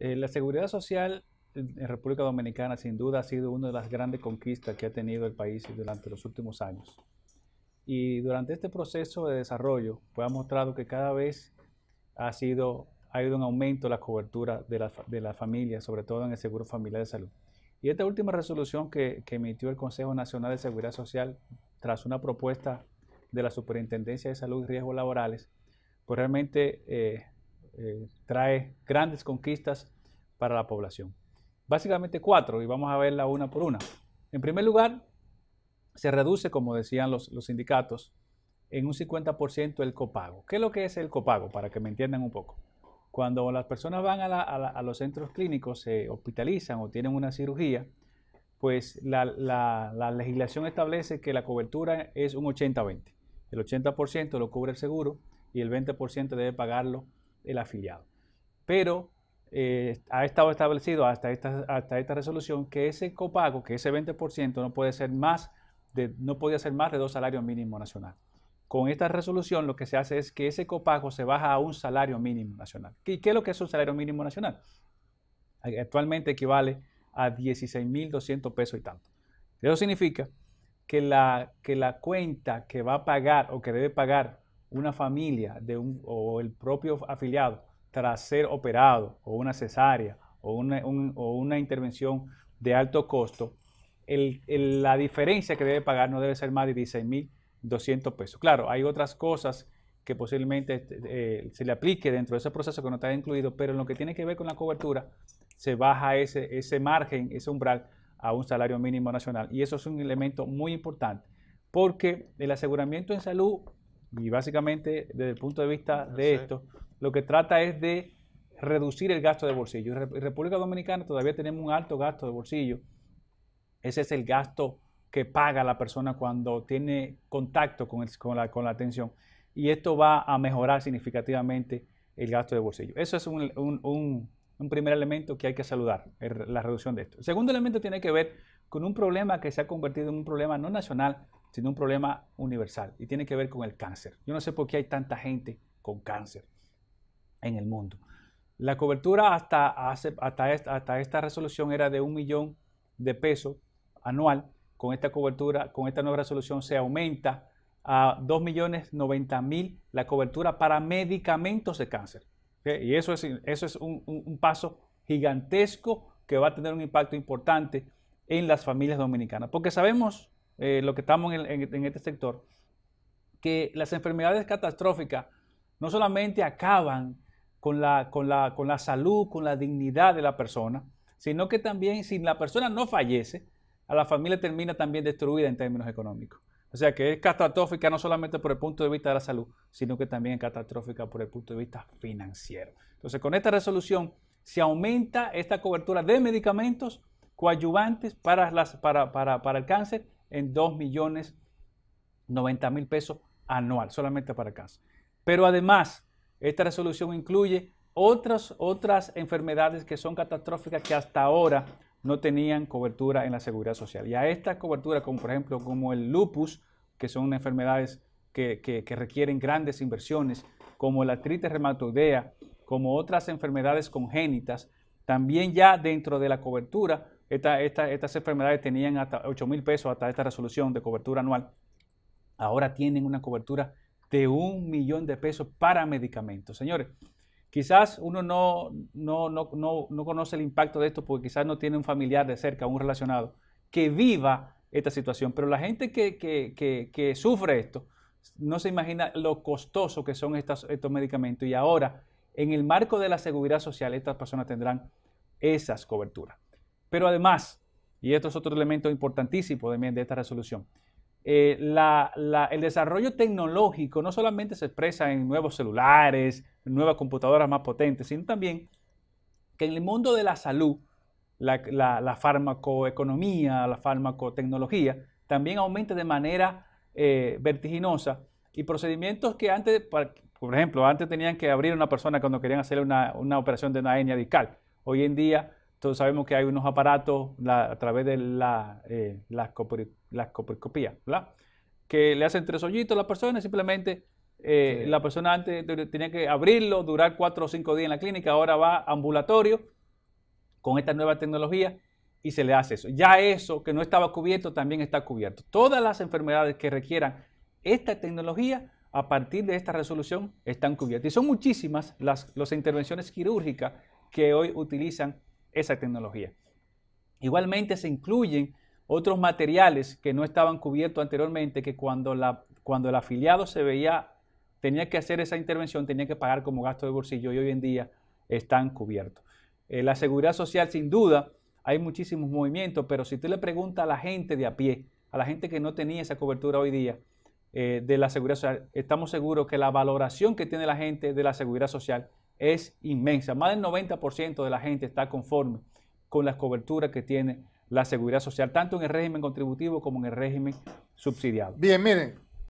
Eh, la seguridad social en República Dominicana sin duda ha sido una de las grandes conquistas que ha tenido el país durante los últimos años. Y durante este proceso de desarrollo, pues ha mostrado que cada vez ha sido ha habido un aumento la cobertura de la, familia, sobre todo en el Seguro Familiar de Salud. Y esta última resolución que, emitió el Consejo Nacional de Seguridad Social tras una propuesta de la Superintendencia de Salud y Riesgos Laborales, pues realmente eh, eh, trae grandes conquistas para la población. Básicamente cuatro, y vamos a verla una por una. En primer lugar, se reduce, como decían los, sindicatos, en un 50% el copago. ¿Qué es lo que es el copago? Para que me entiendan un poco. Cuando las personas van a, los centros clínicos, se hospitalizan o tienen una cirugía, pues la, la legislación establece que la cobertura es un 80-20. El 80% lo cubre el seguro y el 20% debe pagarlo el afiliado. Pero eh, ha estado establecido hasta esta, hasta esta resolución que ese copago, que ese 20% no puede ser más de, no podía ser más de dos salarios mínimos nacionales. Con esta resolución lo que se hace es que ese copago se baja a un salario mínimo nacional. ¿Y qué es lo que es un salario mínimo nacional? Actualmente equivale a 16.200 pesos y tanto. Eso significa que la, que la cuenta que va a pagar o que debe pagar una familia de o el propio afiliado tras ser operado o una cesárea o una, intervención de alto costo, el, la diferencia que debe pagar no debe ser más de 16.200 pesos. Claro, hay otras cosas que posiblemente este, eh, se le aplique dentro de ese proceso que no está incluido, pero en lo que tiene que ver con la cobertura, se baja ese, ese margen, ese umbral a un salario mínimo nacional. Y eso es un elemento muy importante, porque el aseguramiento en salud y básicamente, desde el punto de vista de esto, lo que trata es de reducir el gasto de bolsillo. En República Dominicana todavía tenemos un alto gasto de bolsillo. Ese es el gasto que paga la persona cuando tiene contacto con, con, la, con la atención. Y esto va a mejorar significativamente el gasto de bolsillo. Eso es un, un, un, primer elemento que hay que saludar, la reducción de esto. El segundo elemento tiene que ver con un problema que se ha convertido en un problema no nacional, sino un problema universal y tiene que ver con el cáncer. Yo no sé por qué hay tanta gente con cáncer en el mundo. La cobertura hasta, hasta, esta, hasta esta resolución era de un millón de pesos anual. Con esta cobertura, con esta nueva resolución se aumenta a 2 millones 90 mil la cobertura para medicamentos de cáncer. Y eso es, eso es un, un paso gigantesco que va a tener un impacto importante en las familias dominicanas. Porque sabemos eh, lo que estamos en, este sector, que las enfermedades catastróficas no solamente acaban con la, con, la, salud, con la dignidad de la persona, sino que también si la persona no fallece, a la familia termina también destruida en términos económicos. O sea que es catastrófica no solamente por el punto de vista de la salud, sino que también es catastrófica por el punto de vista financiero. Entonces, con esta resolución se aumenta esta cobertura de medicamentos coadyuvantes para, las, para, para el cáncer en 2 millones 90 mil pesos anual, solamente para casos. Pero además, esta resolución incluye otras, otras enfermedades que son catastróficas que hasta ahora no tenían cobertura en la seguridad social. Y a esta cobertura, como por ejemplo como el lupus, que son enfermedades que, requieren grandes inversiones, como la artritis reumatoidea, como otras enfermedades congénitas, también ya dentro de la cobertura estas enfermedades tenían hasta 8 mil pesos hasta esta resolución de cobertura anual. Ahora tienen una cobertura de un millón de pesos para medicamentos. Señores, quizás uno no, no, conoce el impacto de esto porque quizás no tiene un familiar de cerca, un relacionado, que viva esta situación. Pero la gente que, sufre esto no se imagina lo costoso que son estos medicamentos. Y ahora, en el marco de la seguridad social, estas personas tendrán esas coberturas. Pero además, y esto es otro elemento importantísimo también de esta resolución, eh, el desarrollo tecnológico no solamente se expresa en nuevos celulares, nuevas computadoras más potentes, sino también que en el mundo de la salud, la, la farmacoeconomía, la farmacotecnología, también aumenta de manera eh, vertiginosa y procedimientos que antes, por ejemplo, antes tenían que abrir una persona cuando querían hacer una, una operación de una hernia discal. Hoy en día todos sabemos que hay unos aparatos a través de la, eh, la ¿verdad? Que le hacen tres hoyitos a la persona y simplemente eh, la persona antes tenía que abrirlo, durar cuatro o cinco días en la clínica, ahora va ambulatorio con esta nueva tecnología y se le hace eso. Ya eso que no estaba cubierto también está cubierto. Todas las enfermedades que requieran esta tecnología a partir de esta resolución están cubiertas. Y son muchísimas las, las intervenciones quirúrgicas que hoy utilizan esa tecnología. Igualmente se incluyen otros materiales que no estaban cubiertos anteriormente, que cuando, cuando el afiliado se veía, tenía que hacer esa intervención, tenía que pagar como gasto de bolsillo y hoy en día están cubiertos. Eh, la seguridad social, sin duda, hay muchísimos movimientos, pero si tú le preguntas a la gente de a pie, a la gente que no tenía esa cobertura hoy día eh, de la seguridad social, estamos seguros que la valoración que tiene la gente de la seguridad social es inmensa. Más del 90% de la gente está conforme con las coberturas que tiene la seguridad social, tanto en el régimen contributivo como en el régimen subsidiado. Bien, miren,